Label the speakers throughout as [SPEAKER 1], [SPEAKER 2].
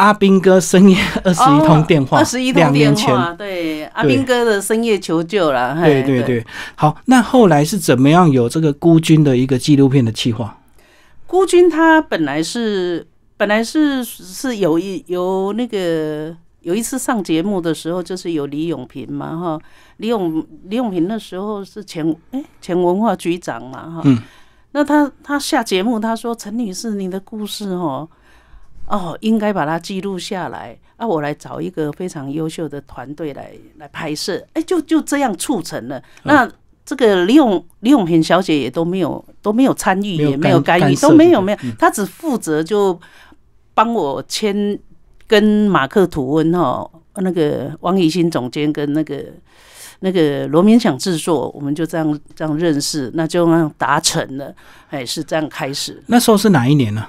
[SPEAKER 1] 阿兵哥深夜二十一通电话，二十一通电话，
[SPEAKER 2] 对阿兵哥的深夜求救了。对对对，
[SPEAKER 1] 好，那后来是怎么样有这个孤军的一个纪录片的计划？
[SPEAKER 2] 孤军他本来是本来是是有一有那个有一次上节目的时候，就是有李永平嘛哈，李永李永平那时候是前哎前文化局长嘛哈，嗯，那他他下节目他说陈女士你的故事哦。哦，应该把它记录下来。啊，我来找一个非常优秀的团队来来拍摄。哎，就就这样促成了。那这个李永李永平小姐也都没有都没有参与，也没有干预，都没有没有。她只负责就帮我签跟马克吐温哈，那个汪怡新总监跟那个那个罗明想制作，我们就这样这样认识，那就那样达成了。哎，是这样开始。
[SPEAKER 1] 那时候是哪一年呢？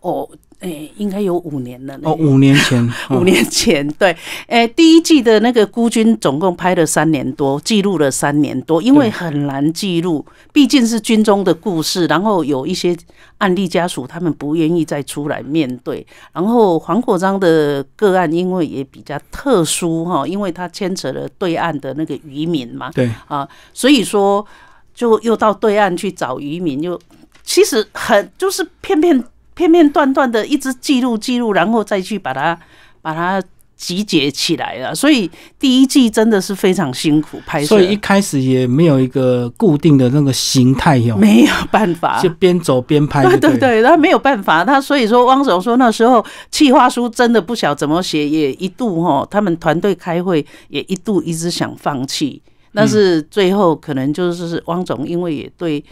[SPEAKER 2] 哦。哎，应该有五年了哦，五
[SPEAKER 1] 年前，五年
[SPEAKER 2] 前，对，哎，第一季的那个孤军总共拍了三年多，记录了三年多，因为很难记录，毕竟是军中的故事，然后有一些案例家属他们不愿意再出来面对，然后黄国章的个案因为也比较特殊哈，因为他牵扯了对岸的那个渔民嘛，对，啊，所以说就又到对岸去找渔民，就其实很就是片片。片片段段的一直记录记录，然后再去把它把它集结起来了。所以第一季真的是非常辛苦拍。摄，所以一
[SPEAKER 1] 开始也没有一个固定的那个形态哟，没有办法，就边走边拍。对对对，
[SPEAKER 2] 他没有办法。他所以说，汪总说那时候企划书真的不晓怎么写，也一度哈，他们团队开会也一度一直想放弃。但是最后可能就是汪总，因为也对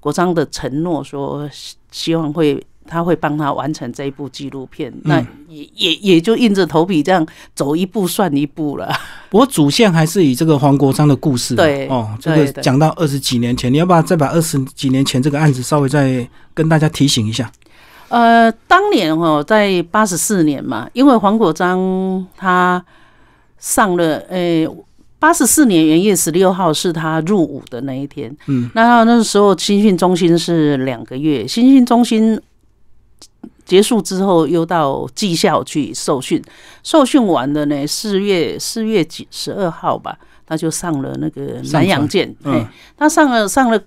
[SPEAKER 2] 国昌的承诺说希望会。他会帮他完成这一部纪录片，那也也也就硬着头皮这样走一步算一步了。
[SPEAKER 1] 我 主线还是以这个黄国章的故事。对哦，这个讲到二十几年前，你要不要再把二十几年前这个案子稍微再跟大家提醒一下？
[SPEAKER 2] 呃，当年哦，在八十四年嘛，因为黄国章他上了，诶，八十四年元月十六号是他入伍的那一天。嗯，那那时候新训中心是两个月，新训中心。结束之后，又到技校去受训。受训完了呢，四月四月几十二号吧，他就上了那个南洋舰。嗯，他上了上了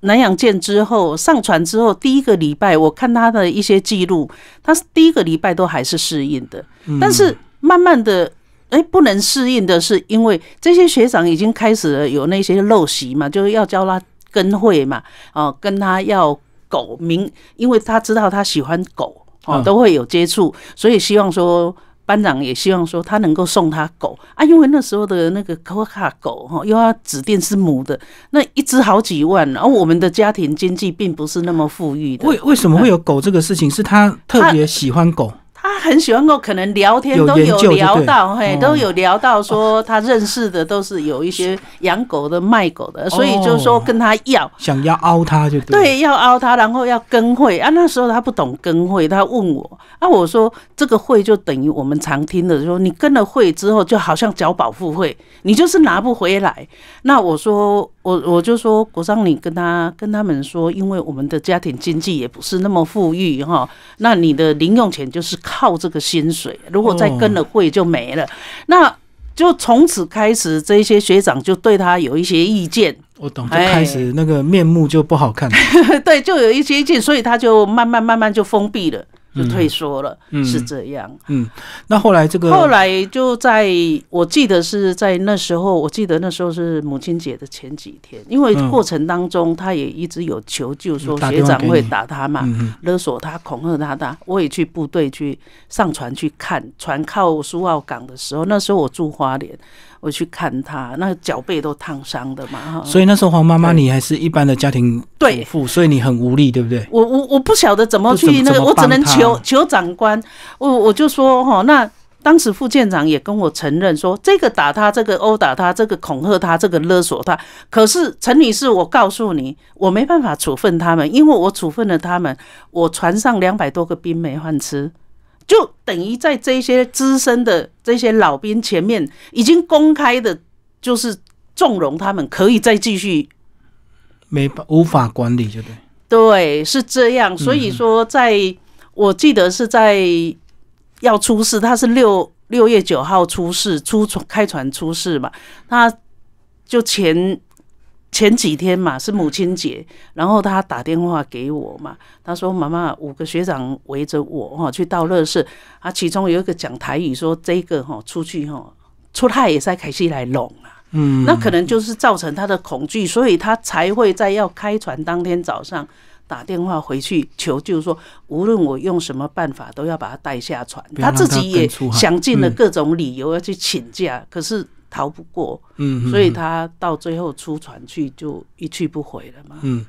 [SPEAKER 2] 南洋舰之后，上船之后第一个礼拜，我看他的一些记录，他第一个礼拜都还是适应的。但是慢慢的，哎，不能适应的是，因为这些学长已经开始了有那些陋习嘛，就是要教他跟会嘛，哦，跟他要。狗名，因为他知道他喜欢狗，哦，都会有接触，所以希望说班长也希望说他能够送他狗啊，因为那时候的那个柯卡狗哈，又要指定是母的，那一只好几万，然、后我们的家庭经济并不是那么富裕的。
[SPEAKER 1] 为为什么会有狗这个事情？是他特别喜欢狗。
[SPEAKER 2] 他很喜欢跟我可能聊天，都有聊到，嘿，都有聊到说他认识的都是有一些养狗的、卖狗的，所以就说跟他要
[SPEAKER 1] 想要凹他就
[SPEAKER 2] 对，要凹他，然后要跟会啊。那时候他不懂跟会，他问我啊，我说这个会就等于我们常听的说，你跟了会之后就好像缴保护会，你就是拿不回来。那我说我我就说国商，你跟他跟他们说，因为我们的家庭经济也不是那么富裕哈，那你的零用钱就是。靠这个薪水，如果再跟了会就没了，那就从此开始，这些学长就对他有一些意见。我懂，就开始
[SPEAKER 1] 那个面目就不好看。
[SPEAKER 2] 对，就有一些意见，所以他就慢慢慢慢就封闭了。
[SPEAKER 1] 就退缩了，是这样。嗯，那后来这个……后
[SPEAKER 2] 来就在我记得是在那时候，我记得那时候是母亲节的前几天，因为过程当中他也一直有求救，说学长会打他嘛，勒索他、恐吓他。他，我也去部队去上船去看，船靠苏澳港的时候，那时候我住花莲。我去看他，那脚背都烫伤的嘛。所以
[SPEAKER 1] 那时候黄妈妈，你还是一般的家庭主妇，所以你很无力，对不对？
[SPEAKER 2] 我我我不晓得怎么去那个，我只能求求长官。我我就说哈，那当时副舰长也跟我承认说，这个打他，这个殴打他，这个恐吓他，这个勒索他。可是陈女士，我告诉你，我没办法处分他们，因为我处分了他们，我船上两百多个兵没饭吃。就等于在这些资深的这些老兵前面，已经公开的，就是纵容他们可以再继续，
[SPEAKER 1] 没办无法管理，就对？
[SPEAKER 2] 对，是这样。所以说，在我记得是在要出事，他是六六月九号出事，出船开船出事嘛，他就前。前几天嘛是母亲节，然后他打电话给我嘛，他说妈妈五个学长围着我哈去到乐视，他其中有一个讲台语说这个哈出去哈出太也才凯西来弄啊，嗯，那可能就是造成他的恐惧，所以他才会在要开船当天早上打电话回去求救，说无论我用什么办法都要把他带下船，他自己也想尽了各种理由要去请假，可是。逃不过，嗯所以他到最后出船去就一去不回了嘛。嗯，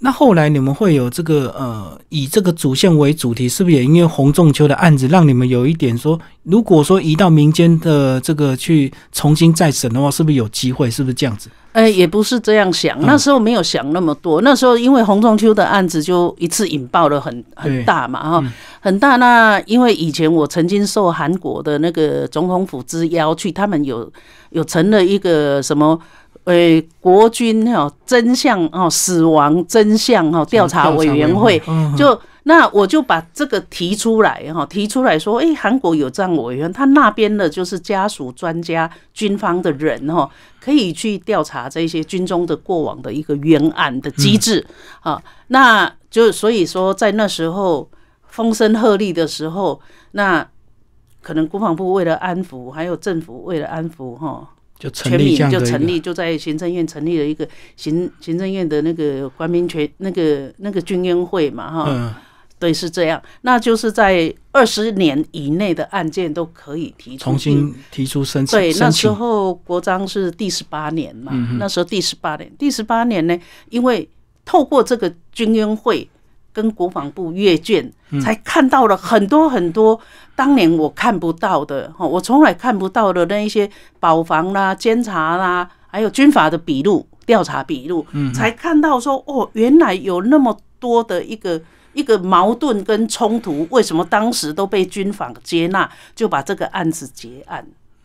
[SPEAKER 1] 那后来你们会有这个呃，以这个主线为主题，是不是也因为洪仲秋的案子，让你们有一点说？如果说移到民间的这个去重新再审的话，是不是有机会？是不是这样子？
[SPEAKER 2] 哎，也不是这样想。那时候没有想那么多。那时候因为洪仲秋的案子就一次引爆了很很大嘛哈，很大。那因为以前我曾经受韩国的那个总统府之邀去，他们有有成了一个什么呃国军哈真相哦死亡真相哈调查委员会就。那我就把这个提出来，哈，提出来说，哎，韩国有这样委员，他那边的就是家属专家、军方的人，哈，可以去调查这些军中的过往的一个冤案的机制，啊，那就所以说，在那时候风声鹤唳的时候，那可能国防部为了安抚，还有政府为了安抚，哈，
[SPEAKER 1] 就成立，就成立，
[SPEAKER 2] 就在行政院成立了一个行行政院的那个官民权那个那个军冤会嘛，哈。对，是这样。那就是在二十年以内的案件都可以提出重新
[SPEAKER 1] 提出申请。对，那时
[SPEAKER 2] 候国章是第十八年嘛，那时候第十八年，第十八年呢，因为透过这个军援会跟国防部阅卷，才看到了很多很多当年我看不到的，哈，我从来看不到的那一些保防啦、监察啦，还有军法的笔录、调查笔录，嗯，才看到说哦，原来有那么多的一个。一个矛盾跟冲突，为什么当时都被军方接纳，就把这个案子结案？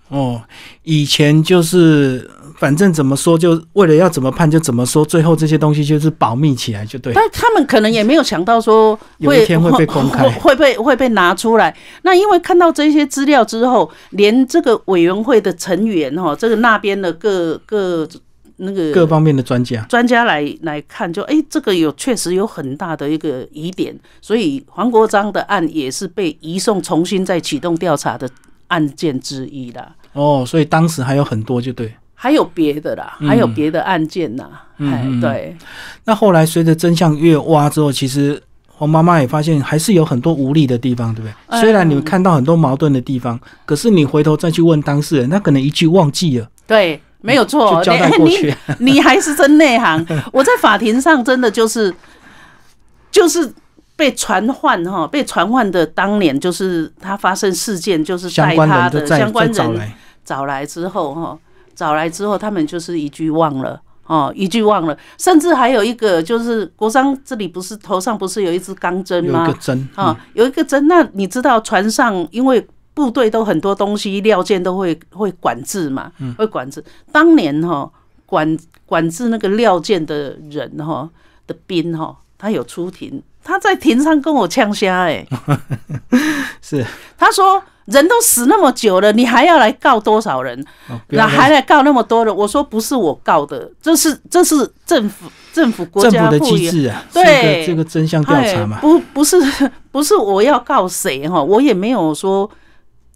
[SPEAKER 1] 哦，以前就是反正怎么说，就为了要怎么判就怎么说，最后这些东西就是保密起来就对。但
[SPEAKER 2] 他们可能也没有想到说有一天会被公开，会被会被拿出来。那因为看到这些资料之后，连这个委员会的成员哈，这个那边的各各。那个各
[SPEAKER 1] 方面的专家，专
[SPEAKER 2] 家来来看，就哎，这个有确实有很大的一个疑点，所以黄国章的案也是被移送重新再启动调查的案件之一啦。
[SPEAKER 1] 哦，所以当时还有很多，就对，
[SPEAKER 2] 还有别的啦，还有别的案件呐。
[SPEAKER 1] 嗯，对。那后来随着真相越挖之后，其实黄妈妈也发现还是有很多无力的地方，对不对？虽然你们看到很多矛盾的地方，可是你回头再去问当事人，他可能一句忘记了。
[SPEAKER 2] 对。没有错，你 你你还是真内行。我在法庭上真的就是，就是被传唤哈，被传唤的当年就是他发生事件，就是在他的相关人找来之后哈，找来之后他们就是一句忘了哦，一句忘了，甚至还有一个就是国商这里不是头上不是有一支钢针吗？针啊，有一个针，那你知道船上因为。部队都很多东西，廖建都会会管制嘛，会管制。当年哈管管制那个廖建的人哈的兵哈，他有出庭，他在庭上跟我呛虾，哎，
[SPEAKER 1] 是
[SPEAKER 2] 他说人都死那么久了，你还要来告多少人？那还来告那么多人？我说不是我告的，这是这是政府政府国家的机制啊，对这个真相调查嘛，不不是不是我要告谁哈，我也没有说。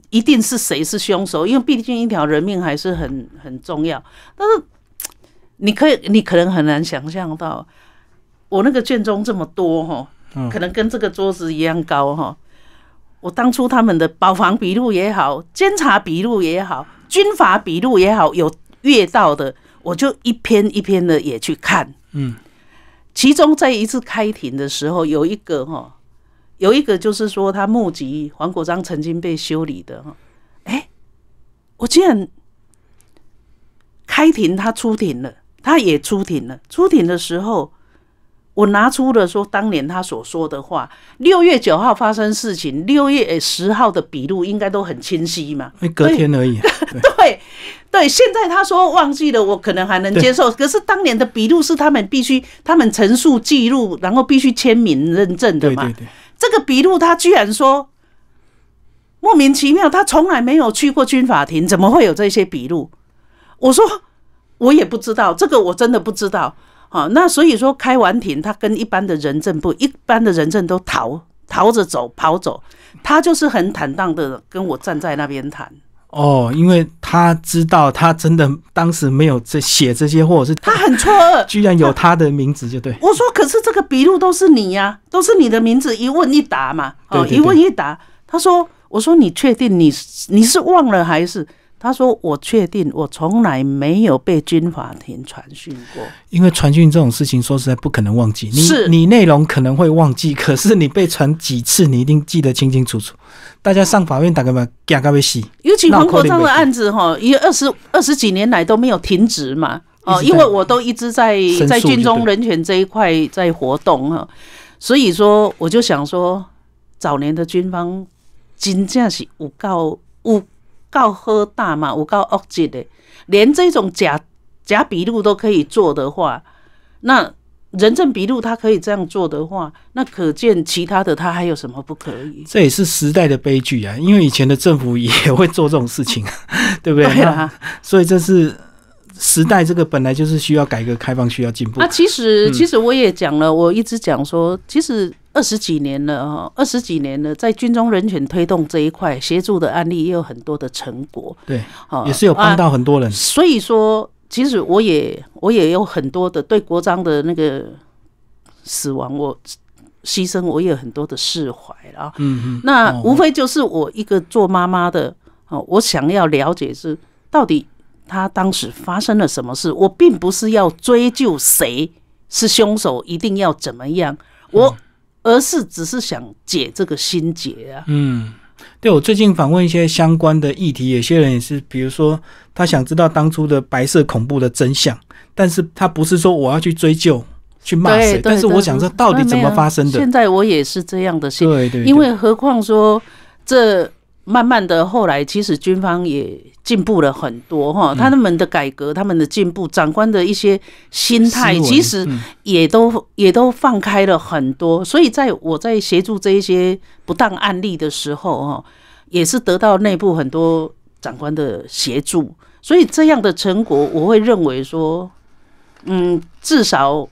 [SPEAKER 2] 一定是谁是凶手？因为毕竟一条人命还是很很重要。但是，你可以，你可能很难想象到，我那个卷宗这么多哈，可能跟这个桌子一样高哈。我当初他们的保房笔录也好，监察笔录也好，军法笔录也好，有阅到的，我就一篇一篇的也去看。嗯，其中在一次开庭的时候，有一个哈。有一个就是说，他目集黄国章曾经被修理的哈，哎，我竟然开庭，他出庭了，他也出庭了。出庭的时候，我拿出了说当年他所说的话。六月九号发生事情，六月十号的笔录应该都很清晰嘛？
[SPEAKER 1] 隔天而已。
[SPEAKER 2] 对 对，现在他说忘记了，我可能还能接受。可是当年的笔录是他们必须、他们陈述记录，然后必须签名认证的嘛？对对对。这个笔录他居然说莫名其妙，他从来没有去过军法庭，怎么会有这些笔录？我说我也不知道，这个我真的不知道。好，那所以说开完庭，他跟一般的人证不，一般的人证都逃逃着走跑走，他就是很坦荡的跟我站在那边谈。
[SPEAKER 1] 哦，因为他知道他真的当时没有这写这些或者是他很错愕，居然有他的名字，就对。
[SPEAKER 2] 我说，可是这个笔录都是你呀，都是你的名字，一问一答嘛，哦，一问一答。他说，我说你确定你你是忘了还是？他说：“我确定，我从来没有被军法庭传讯过。
[SPEAKER 1] 因为传讯这种事情，说实在不可能忘记。是你内容可能会忘记，可是你被传几次，你一定记得清清楚楚。大家上法院打个嘛，讲个屁！尤其黄国昌的案
[SPEAKER 2] 子，哈，也二十二十几年来都没有停止嘛。哦，因为我都一直在在军中人权这一块在活动哈，所以说我就想说，早年的军方军架是五告五。告喝大嘛，我告恶执的，连这种假假笔录都可以做的话，那人证笔录他可以这样做的话，那可见其他的他还有什么不可以？
[SPEAKER 1] 这也是时代的悲剧啊！因为以前的政府也会做这种事情，对不对？对啊，所以这是时代这个本来就是需要改革开放，需要进步。那
[SPEAKER 2] 其实，其实我也讲了，我一直讲说，其实。二十几年了哈，二十几年了，在军中人权推动这一块协助的案例也有很多的成果。对，也是有帮到很多人。所以说，其实我也我也有很多的对国章的那个死亡，我牺牲我也有很多的释怀了。嗯嗯。那无非就是我一个做妈妈的啊，我想要了解是到底他当时发生了什么事。我并不是要追究谁是凶手，一定要怎么样。我。而是只是想解这个心结啊。
[SPEAKER 1] 嗯，对我最近访问一些相关的议题，有些人也是，比如说他想知道当初的白色恐怖的真相，但是他不是说我要去追究、去骂谁，但是我想说到底怎么发生的。现在
[SPEAKER 2] 我也是这样的心，对对，因为何况说这。慢慢的，后来其实军方也进步了很多哈，他们的改革，他们的进步，长官的一些心态，其实也都也都放开了很多。所以，在我在协助这一些不当案例的时候哈，也是得到内部很多长官的协助，所以这样的成果，我会认为说，嗯，至少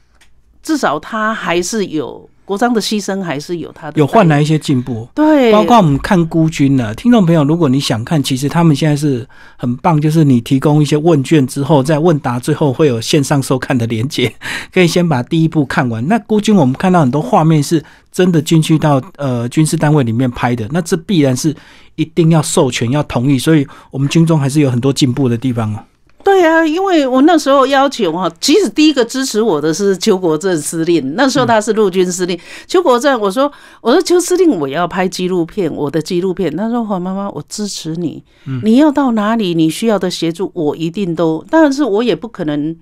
[SPEAKER 2] 至少他还是有。国章的牺牲还是有他的，有换
[SPEAKER 1] 来一些进步。对，包括我们看孤军呢，听众朋友，如果你想看，其实他们现在是很棒，就是你提供一些问卷之后，在问答最后会有线上收看的连接，可以先把第一部看完。那孤军我们看到很多画面是真的进去到呃军事单位里面拍的，那这必然是一定要授权要同意，所以我们军中还是有很多进步的地方哦。
[SPEAKER 2] 对啊，因为我那时候要求哈，其实第一个支持我的是邱国正司令，那时候他是陆军司令。邱国正，我说我说邱司令，我要拍纪录片，我的纪录片。他说：“黄妈妈，我支持你。你要到哪里，你需要的协助，我一定都。但是，我也不可能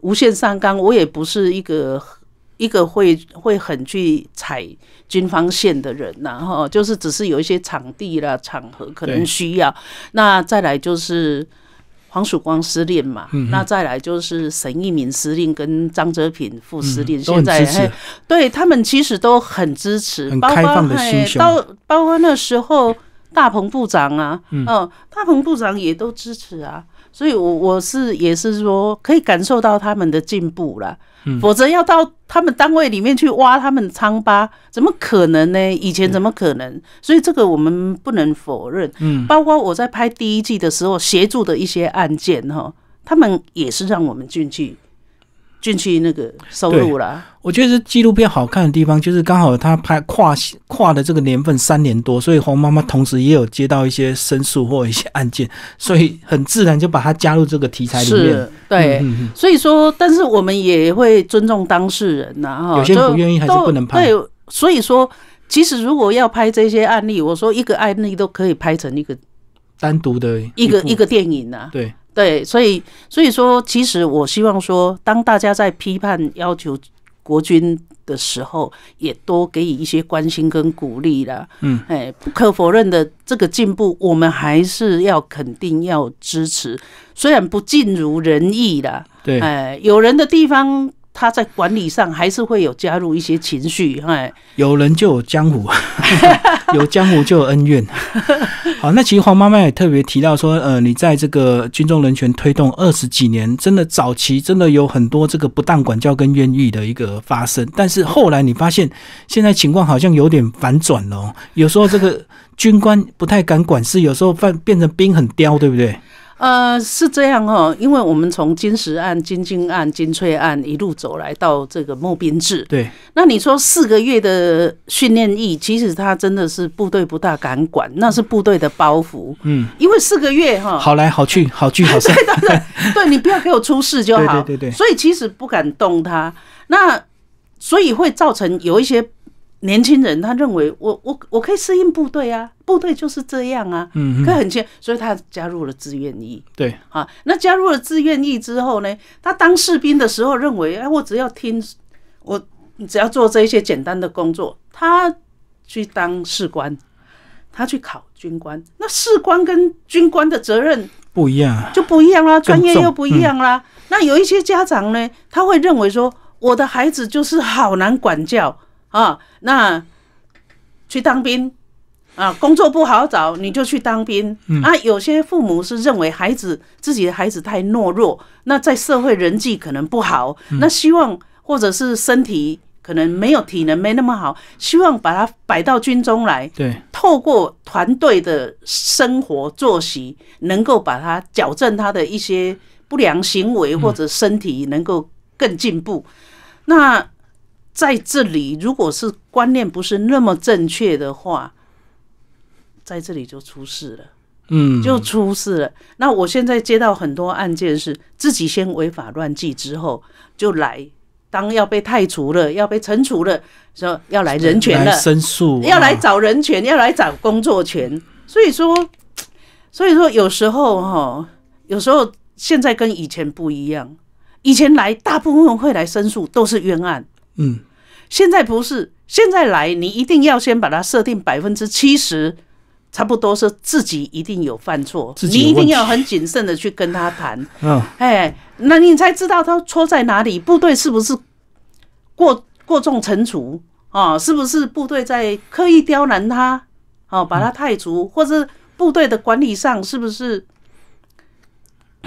[SPEAKER 2] 无限上纲，我也不是一个一个会会很去踩军方线的人。然后就是，只是有一些场地啦、场合可能需要。那再来就是。黄曙光司令嘛，那再来就是沈一明司令跟张泽平副司令，现在还对他们其实都很支持，包括放的包包括那时候大鹏部长啊，嗯，大鹏部长也都支持啊。所以，我我是也是说，可以感受到他们的进步了。否则要到他们单位里面去挖他们疮疤，怎么可能呢？以前怎么可能？所以这个我们不能否认。嗯，包括我在拍第一季的时候协助的一些案件哈，他们也是让我们进去。进去那个收入了，
[SPEAKER 1] 我觉得纪录片好看的地方，就是刚好他拍跨跨的这个年份三年多，所以黄妈妈同时也有接到一些申诉或一些案件，所以很自然就把它加入这个题材里面。是，
[SPEAKER 2] 对，所以说，但是我们也会尊重当事人呐，有些不愿意还是不能拍。对，所以说，其实如果要拍这些案例，我说一个案例都可以拍成一个
[SPEAKER 1] 单独的一个一个
[SPEAKER 2] 电影呢。对。对，所以所以说，其实我希望说，当大家在批判要求国军的时候，也多给予一些关心跟鼓励啦。嗯，哎，不可否认的，这个进步我们还是要肯定要支持，虽然不尽如人意啦。对，哎，有人的地方。他在管理上还是会有加入一些情
[SPEAKER 1] 绪，哎，有人就有江湖，有江湖就有恩怨。好，那其实黄妈妈也特别提到说，呃，你在这个军中人权推动二十几年，真的早期真的有很多这个不当管教跟冤狱的一个发生，但是后来你发现现在情况好像有点反转了，有时候这个军官不太敢管事，有时候变变成兵很刁，对不对？
[SPEAKER 2] 呃，是这样哦，因为我们从金石案、金晶案、金翠案一路走来到这个莫兵志，对。那你说四个月的训练役，其实他真的是部队不大敢管，那是部队的包袱，嗯。因为四个月哈，好
[SPEAKER 1] 来好去，好聚好散，对 对
[SPEAKER 2] 对，对你不要给我出事就好，对对对。所以其实不敢动他，那所以会造成有一些。年轻人，他认为我我我可以适应部队啊，部队就是这样啊，嗯，可很轻，所以他加入了志愿役。对，啊，那加入了志愿役之后呢，他当士兵的时候认为，哎，我只要听，我只要做这些简单的工作。他去当士官，他去考军官，那士官跟军官的责任
[SPEAKER 1] 不一样，
[SPEAKER 2] 就不一样啦，专业又不一样啦。那有一些家长呢，他会认为说，我的孩子就是好难管教。啊，那去当兵啊，工作不好找，你就去当兵。啊，有些父母是认为孩子自己的孩子太懦弱，那在社会人际可能不好，那希望或者是身体可能没有体能没那么好，希望把他摆到军中来，对，透过团队的生活作息，能够把他矫正他的一些不良行为，或者身体能够更进步。那。在这里，如果是观念不是那么正确的话，在这里就出事了。嗯，就出事了。那我现在接到很多案件是自己先违法乱纪之后，就来当要被太除了，要被惩处了，说要来人权了，申
[SPEAKER 1] 诉，要来找
[SPEAKER 2] 人权，要来找工作权。所以说，所以说有时候哈，有时候现在跟以前不一样。以前来大部分会来申诉都是冤案，嗯。现在不是，现在来，你一定要先把它设定百分之七十，差不多是自己一定有犯错，你一定要很谨慎的去跟他谈。嗯，哎，那你才知道他错在哪里？部队是不是过过重惩处？哦，是不是部队在刻意刁难他？哦，把他太足，或者部队的管理上是不是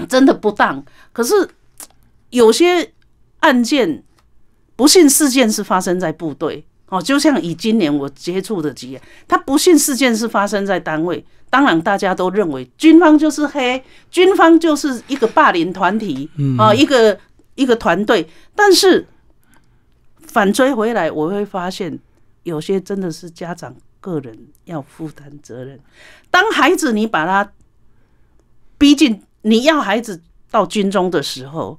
[SPEAKER 2] 真的不当？可是有些案件。不幸事件是发生在部队哦，就像以今年我接触的几，他不幸事件是发生在单位，当然大家都认为军方就是黑，军方就是一个霸凌团体啊，一个一个团队。但是反追回来，我会发现有些真的是家长个人要负担责任。当孩子你把他逼进，你要孩子到军中的时候，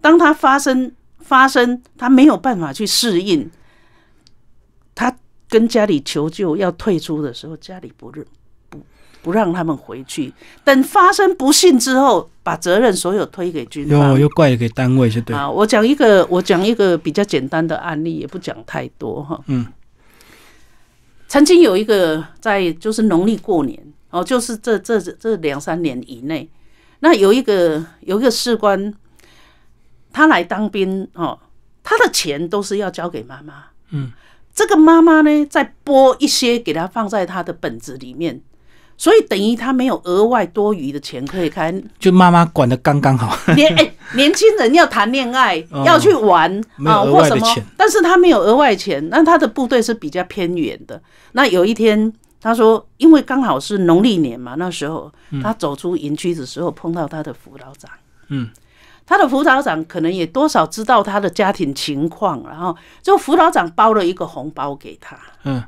[SPEAKER 2] 当他发生。发生他没有办法去适应，他跟家里求救要退出的时候，家里不认不不让他们回去。等发生不幸之后，把责任所有推给军方，又
[SPEAKER 1] 怪给单位，是对啊。
[SPEAKER 2] 我讲一个，我讲一个比较简单的案例，也不讲太多哈。嗯，曾经有一个在就是农历过年哦，就是这这这两三年以内，那有一个有一个士官。他来当兵哦，他的钱都是要交给妈妈。嗯，这个妈妈呢，再拨一些给他放在他的本子里面，所以等于他没有额外多余的钱可以开，
[SPEAKER 1] 就妈妈管的刚刚好。
[SPEAKER 2] 年哎，年轻人要谈恋爱，要去玩啊，或什么，但是他没有额外钱。那他的部队是比较偏远的。那有一天，他说，因为刚好是农历年嘛，那时候他走出营区的时候，碰到他的辅导长。嗯。他的辅导长可能也多少知道他的家庭情况，然后就辅导长包了一个红包给他，嗯，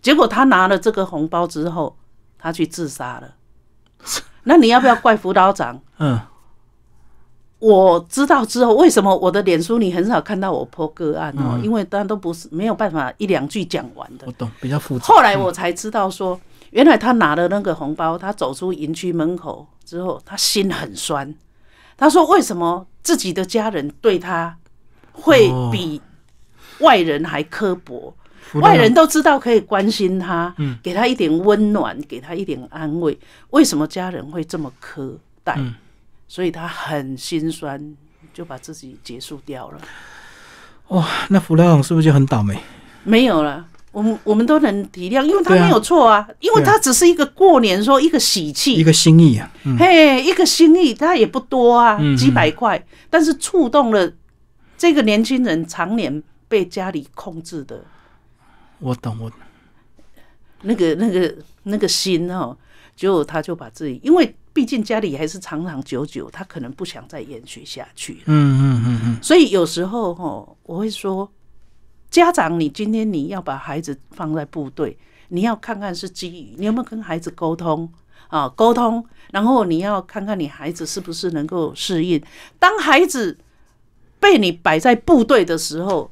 [SPEAKER 2] 结果他拿了这个红包之后，他去自杀了。那你要不要怪辅导长？嗯，我知道之后，为什么我的脸书你很少看到我破个案哦？因为大家都不是没有办法一两句讲完的。我懂，比较复杂。后来我才知道说，原来他拿了那个红包，他走出营区门口之后，他心很酸。他说：“为什么自己的家人对他会比外人还刻薄？外人都知道可以关心他，嗯，给他一点温暖，给他一点安慰。为什么家人会这么苛待？所以他很心酸，就把自己结束掉了。
[SPEAKER 1] 哇，那弗莱昂是不是就很倒霉？
[SPEAKER 2] 没有了。”我们我们都能体谅，因为他没有错啊，因为他只是一个过年说一个喜气，一个心意啊，嘿，一个心意，他也不多啊，几百块，但是触动了这个年轻人常年被家里控制的。我懂我，那个那个那个心哦，结果他就把自己，因为毕竟家里还是长长久久，他可能不想再延续下去。嗯嗯嗯嗯，所以有时候哦，我会说。家长，你今天你要把孩子放在部队，你要看看是基于你有没有跟孩子沟通啊？沟通，然后你要看看你孩子是不是能够适应。当孩子被你摆在部队的时候，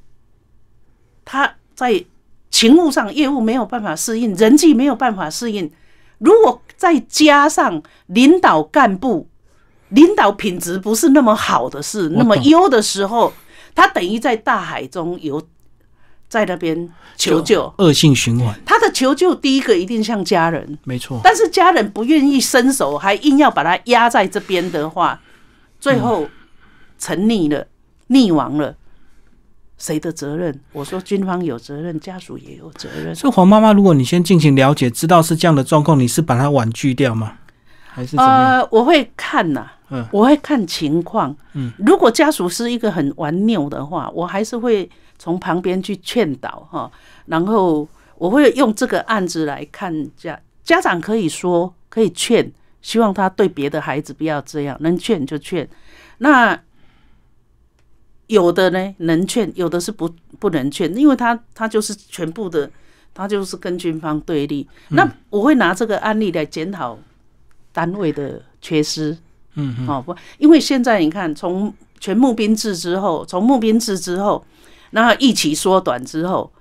[SPEAKER 2] 他在勤务上、业务没有办法适应，人际没有办法适应。如果再加上领导干部 领导品质不是那么好的事，那么优的时候，他等于在大海中有。在那边求救，
[SPEAKER 1] 恶性循环。
[SPEAKER 2] 他的求救第一个一定向家人，没错。但是家人不愿意伸手，还硬要把他压在这边的话，最后沉溺了、溺亡了，谁的责任？我说军方有责任，家属也有责任。
[SPEAKER 1] 所以黄妈妈，如果你先进行了解，知道是这样的状况，你是把他婉拒掉吗？
[SPEAKER 2] 呃，我会看呐，我会看情况。嗯，如果家属是一个很玩拗的话，我还是会从旁边去劝导哈。然后我会用这个案子来看家家长，可以说可以劝，希望他对别的孩子不要这样，能劝就劝。那有的呢，能劝，有的是不不能劝，因为他他就是全部的，他就是跟军方对立。那我会拿这个案例来检讨。单位的缺失，嗯，好，不，因为现在你看，从全募兵制之后，从募兵制之后，然后役缩短之后，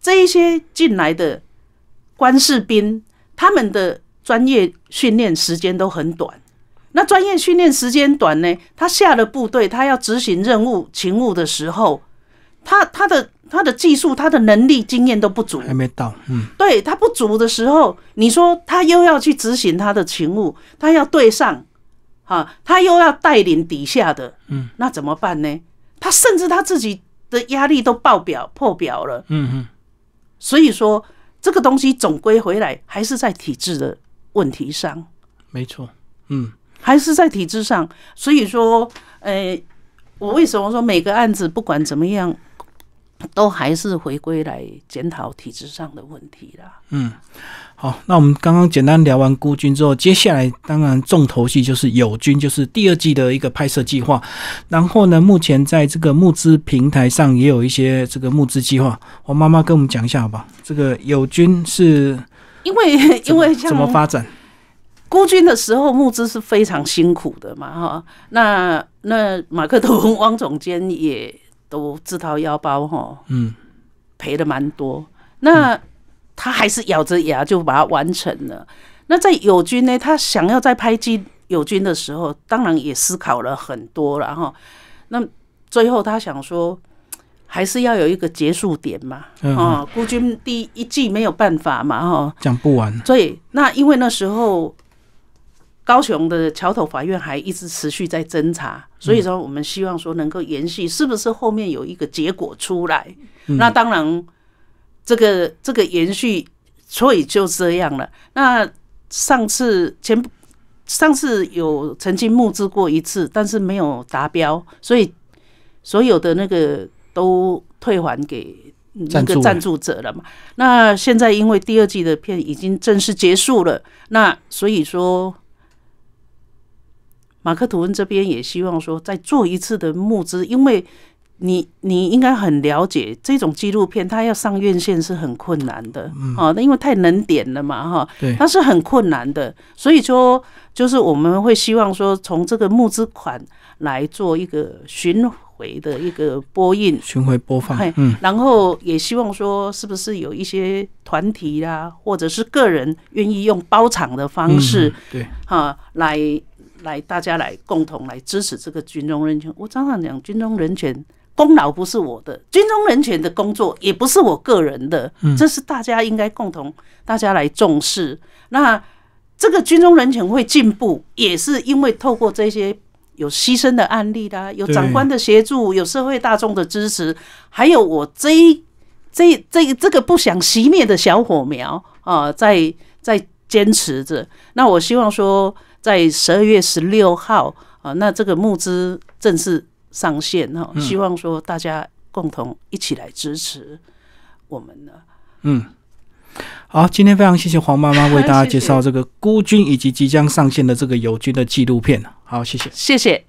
[SPEAKER 2] 这一些进来的官士兵，他们的专业训练时间都很短。那专业训练时间短呢，他下了部队，他要执行任务、勤务的时候，他他的。他的技术、他的能力、经验都不足，还没到。嗯，对他不足的时候，你说他又要去执行他的勤务，他要对上，哈，他又要带领底下的，嗯，那怎么办呢？他甚至他自己的压力都爆表、破表了。嗯嗯。所以说，这个东西总归回来还是在体制的问题上。
[SPEAKER 1] 没错，嗯，
[SPEAKER 2] 还是在体制上。所以说，呃，我为什么说每个案子不管怎么样？都还是回归来检讨体制上的问题啦。
[SPEAKER 1] 嗯，好，那我们刚刚简单聊完孤军之后，接下来当然重头戏就是友军，就是第二季的一个拍摄计划。然后呢，目前在这个募资平台上也有一些这个募资计划。我妈妈跟我们讲一下好吧？这个友军是，因为因为怎么发展？
[SPEAKER 2] 孤军的时候募资是非常辛苦的嘛，哈。那那马克吐温汪总监也。都自掏腰包哈，嗯，赔的蛮多。那他还是咬着牙就把它完成了。那在友军呢，他想要再拍进友军的时候，当然也思考了很多了哈。那最后他想说，还是要有一个结束点嘛。哦，孤军第一季没有办法嘛哈，讲不完。所以那因为那时候。高雄的桥头法院还一直持续在侦查，所以说我们希望说能够延续，是不是后面有一个结果出来？那当然，这个这个延续，所以就这样了。那上次前上次有曾经募资过一次，但是没有达标，所以所有的那个都退还给那个赞助者了嘛？那现在因为第二季的片已经正式结束了，那所以说。马克吐温这边也希望说再做一次的募资，因为你你应该很了解这种纪录片，它要上院线是很困难的，哦，那因为太能点了嘛，哈，对，它是很困难的。所以说，就是我们会希望说，从这个募资款来做一个巡回的一个播映，
[SPEAKER 1] 巡回播放，嗯，
[SPEAKER 2] 然后也希望说，是不是有一些团体啊，或者是个人愿意用包场的方式，对，哈，来。来，大家来共同来支持这个军中人权。我常常讲，军中人权功劳不是我的，军中人权的工作也不是我个人的，这是大家应该共同，大家来重视。那这个军中人权会进步，也是因为透过这些有牺牲的案例的，有长官的协助，有社会大众的支持，还有我这这这这个不想熄灭的小火苗啊，在在坚持着。那我希望说。在十二月十六号啊，那这个募资正式上线哈，希望说大家共同一起来支持我们呢。
[SPEAKER 1] 嗯，好，今天非常谢谢黄妈妈为大家介绍这个孤军以及即将上线的这个友军的纪录片好，谢谢，谢
[SPEAKER 2] 谢。